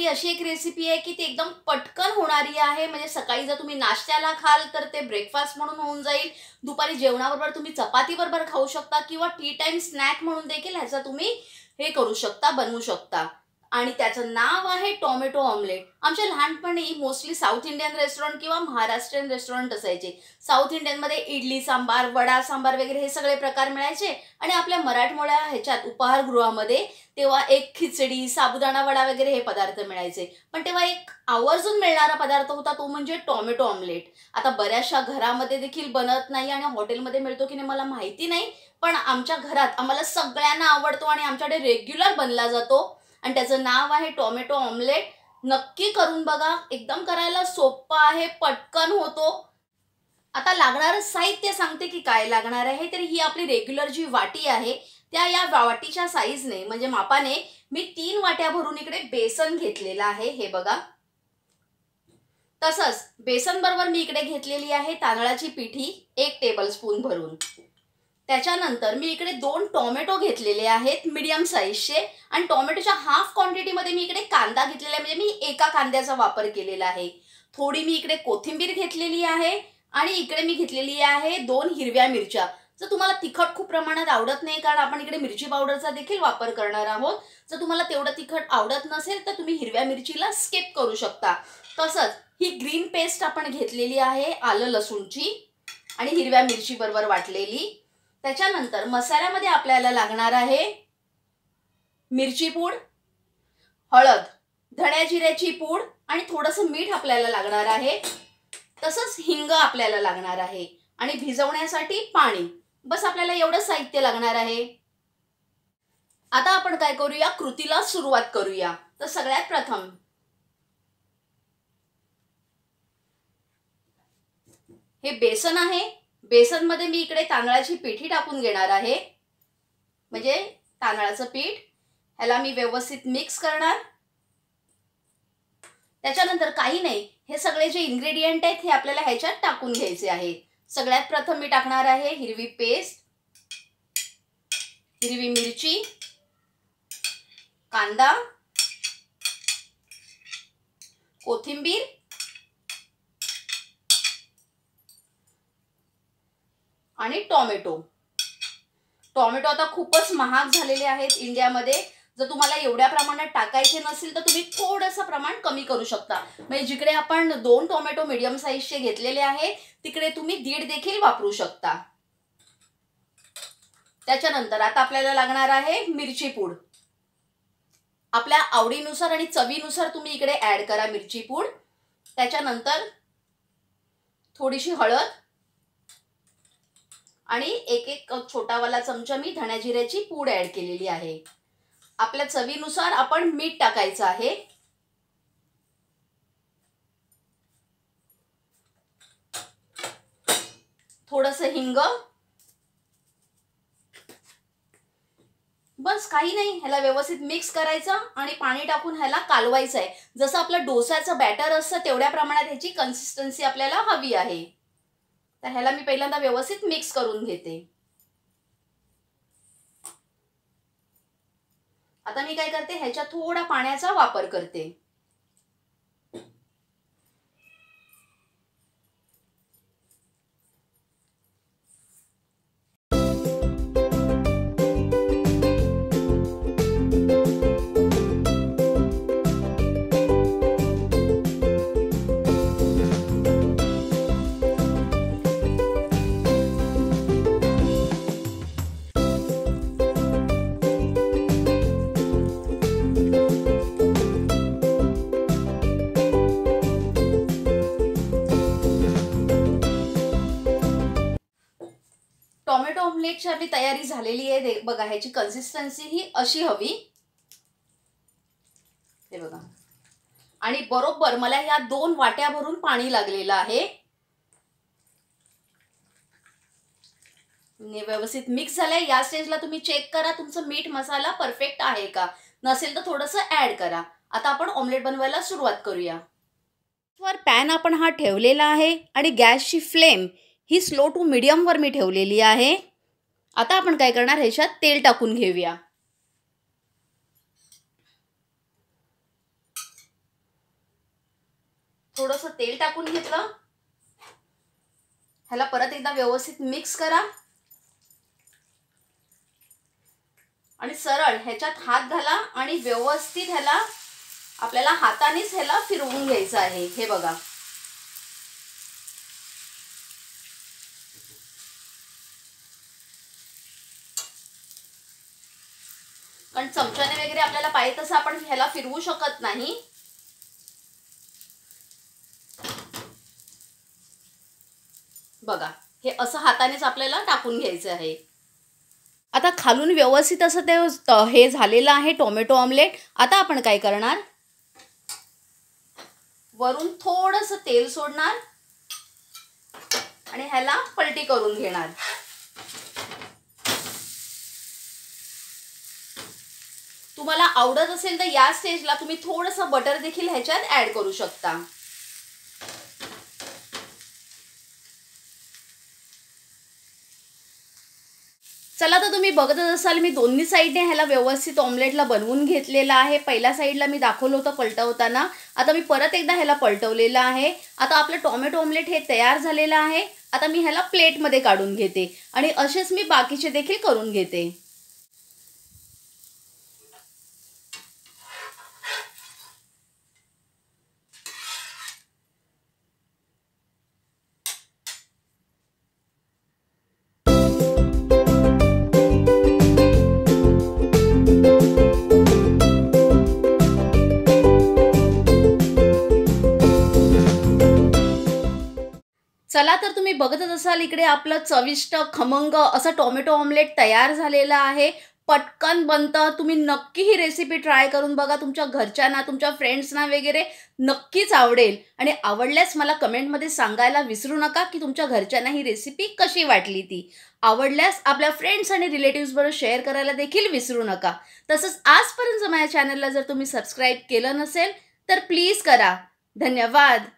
भाकरी अशी एक रेसिपी आहे की ती एकदम पटकन होणारी आहे म्हणजे सकाळी जर तुम्ही नाश्त्याला खाल तर ते ब्रेकफास्ट म्हणून होऊन जाईल दुपारी जेवणाबरोबर तुम्ही चपाती चपातीबरोबर खाऊ शकता किंवा टी टाइम स्नॅक म्हणून देखील ह्याचा तुम्ही हे करू शकता बनवू शकता आणि त्याचं नाव आहे टॉमॅटो ऑमलेट आमच्या लहानपणी मोस्टली साऊथ इंडियन रेस्टॉरंट किंवा महाराष्ट्रीयन रेस्टॉरंट असायचे साऊथ इंडियनमध्ये इडली सांबार वडा सांबार वगैरे हे सगळे प्रकार मिळायचे आणि आपल्या मराठमोळ्या ह्याच्यात उपाहारगृहामध्ये तेव्हा एक खिचडी साबुदाणा वडा वगैरे हे पदार्थ मिळायचे पण तेव्हा एक आवर्जून मिळणारा पदार्थ होता तो म्हणजे टॉमॅटो ऑमलेट आता बऱ्याचशा घरामध्ये देखील बनत नाही आणि हॉटेलमध्ये मिळतो की नाही मला माहिती नाही पण आमच्या घरात आम्हाला सगळ्यांना आवडतो आणि आमच्याकडे रेग्युलर बनला जातो आणि त्याचं नाव आहे टोमॅटो ऑमलेट नक्की करून बघा एकदम करायला सोपं आहे पटकन होतो आता लागणार साहित्य सांगते की काय लागणार आहे तर ही आपली रेग्युलर जी वाटी आहे त्या या वाटीच्या साईजने म्हणजे मापाने मी तीन वाट्या भरून इकडे बेसन घेतलेलं आहे हे बघा तसंच बेसन बरोबर मी इकडे घेतलेली आहे तांदळाची पिठी एक टेबल स्पून भरून त्याच्यानंतर मी इकडे दोन टॉमॅटो घेतलेले आहेत मिडियम साईजचे आणि टॉमॅटोच्या हाफ क्वांटिटीमध्ये मी इकडे कांदा घेतलेला आहे म्हणजे मी एका कांद्याचा वापर केलेला आहे थोडी मी इकडे कोथिंबीर घेतलेली आहे आणि इकडे मी घेतलेली आहे दोन हिरव्या मिरच्या जर तुम्हाला तिखट खूप प्रमाणात आवडत नाही कारण आपण इकडे मिरची पावडरचा देखील वापर करणार आहोत जर तुम्हाला तेवढं तिखट आवडत नसेल तर तुम्ही हिरव्या मिरचीला स्किप करू शकता तसंच ही ग्रीन पेस्ट आपण घेतलेली आहे आलं लसूणची आणि हिरव्या मिरची बरोबर वाटलेली त्याच्यानंतर मसाल्यामध्ये आपल्याला लागणार आहे मिरची पूड हळद धण्या जिऱ्याची पूड आणि थोडंसं मीठ आपल्याला लागणार आहे तसंच हिंग आपल्याला लागणार आहे आणि भिजवण्यासाठी पाणी बस आपल्याला एवढं साहित्य लागणार आहे आता आपण काय करूया कृतीला सुरुवात करूया तर सगळ्यात प्रथम हे बेसन आहे बेसनमध्ये मी इकडे तांदळाची पिठी टाकून घेणार आहे म्हणजे तांदळाचं पीठ ह्याला मी व्यवस्थित मिक्स करणार त्याच्यानंतर काही नाही हे सगळे जे इन्ग्रेडियंट आहेत हे आपल्याला ह्याच्यात टाकून घ्यायचे आहेत सगळ्यात प्रथम मी टाकणार आहे हिरवी पेस्ट हिरवी मिरची कांदा कोथिंबीर आणि टॉमॅटो टॉमॅटो आता खूपच महाग झालेले आहेत इंडियामध्ये जर तुम्हाला एवढ्या प्रमाणात टाकायचे नसेल तर तुम्ही थोडंसं प्रमाण कमी करू शकता म्हणजे जिकडे आपण दोन टोमॅटो मिडियम साईजचे घेतलेले आहे तिकडे तुम्ही दीड देखील वापरू शकता त्याच्यानंतर आता आपल्याला लागणार आहे मिरची पूड आपल्या आवडीनुसार आणि चवीनुसार तुम्ही इकडे ऍड करा मिरची पूड त्याच्यानंतर थोडीशी हळद आणि एक एक छोटावाला चमचा मी धण्याजिऱ्याची पूड ॲड केलेली आहे आपल्या चवीनुसार आपण मीठ टाकायचं आहे थोडस हिंग बस काही नाही ह्याला व्यवस्थित मिक्स करायचं आणि पाणी टाकून ह्याला कालवायचं आहे जसं आपलं डोसाचं बॅटर असतं तेवढ्या प्रमाणात ह्याची कन्सिस्टन्सी आपल्याला हवी आहे तर ह्याला मी पहिल्यांदा व्यवस्थित मिक्स करून घेते आता मी काय करते ह्याच्या थोडा पाण्याचा वापर करते एक आपली तयारी झालेली आहे बघा ह्याची कन्सिस्टन्सी ही अशी हवी हे बघा आणि बरोबर मला ह्या दोन वाट्या भरून पाणी लागलेलं आहे व्यवस्थित मिक्स झालंय या स्टेजला तुम्ही चेक करा तुमचं मीठ मसाला परफेक्ट आहे का नसेल तर थोडस ऍड करा आता आपण ऑमलेट बनवायला सुरुवात करूया वर पॅन आपण हा ठेवलेला आहे आणि गॅसची फ्लेम ही स्लो टू वर मी ठेवलेली आहे आता आपण काय करणार ह्याच्यात तेल टाकून घेऊया थोडस तेल टाकून घेतलं ह्याला परत एकदा व्यवस्थित मिक्स करा आणि सरळ ह्याच्यात हात घाला आणि व्यवस्थित ह्याला आपल्याला हातानेच ह्याला फिरवून घ्यायचं आहे हे बघा कारण चमच्याने वगैरे आपल्याला पाहिजे तसं आपण ह्याला फिरवू शकत नाही बघा हे असं हातानेच आपल्याला टाकून घ्यायचं आहे आता खालून व्यवस्थित असं ते हे झालेलं आहे टोमॅटो ऑमलेट आता आपण काय करणार वरून थोडंसं तेल सोडणार आणि ह्याला पलटी करून घेणार तुम्हाला आवडत असेल तर या स्टेजला तुम्ही थोडंसं बटर देखील ह्याच्यात ॲड करू शकता चला तर तुम्ही बघतच असाल मी दोन्ही साईडने ह्याला व्यवस्थित ऑमलेटला बनवून घेतलेला आहे पहिल्या साईडला मी दाखवलं होतं पलटवताना आता मी परत एकदा ह्याला पलटवलेलं आहे आता आपलं टॉमॅटो ऑमलेट हे तयार झालेलं आहे आता मी ह्याला प्लेटमध्ये काढून घेते आणि असेच मी बाकीचे देखील करून घेते चला तर तुम्ही बघतच असाल इकडे आपलं चविष्ट खमंग असं टोमॅटो ऑमलेट तयार झालेलं आहे पटकन बनतं तुम्ही नक्की ही रेसिपी ट्राय करून बघा तुमच्या घरच्यांना तुमच्या फ्रेंड्सना वगैरे नक्कीच आवडेल आणि आवडल्यास मला कमेंटमध्ये सांगायला विसरू नका की तुमच्या घरच्यांना ही रेसिपी कशी वाटली ती आवडल्यास आपल्या फ्रेंड्स आणि रिलेटिव्सबरोबर शेअर करायला देखील विसरू नका तसंच आजपर्यंत माझ्या चॅनलला जर तुम्ही सबस्क्राईब केलं नसेल तर प्लीज करा धन्यवाद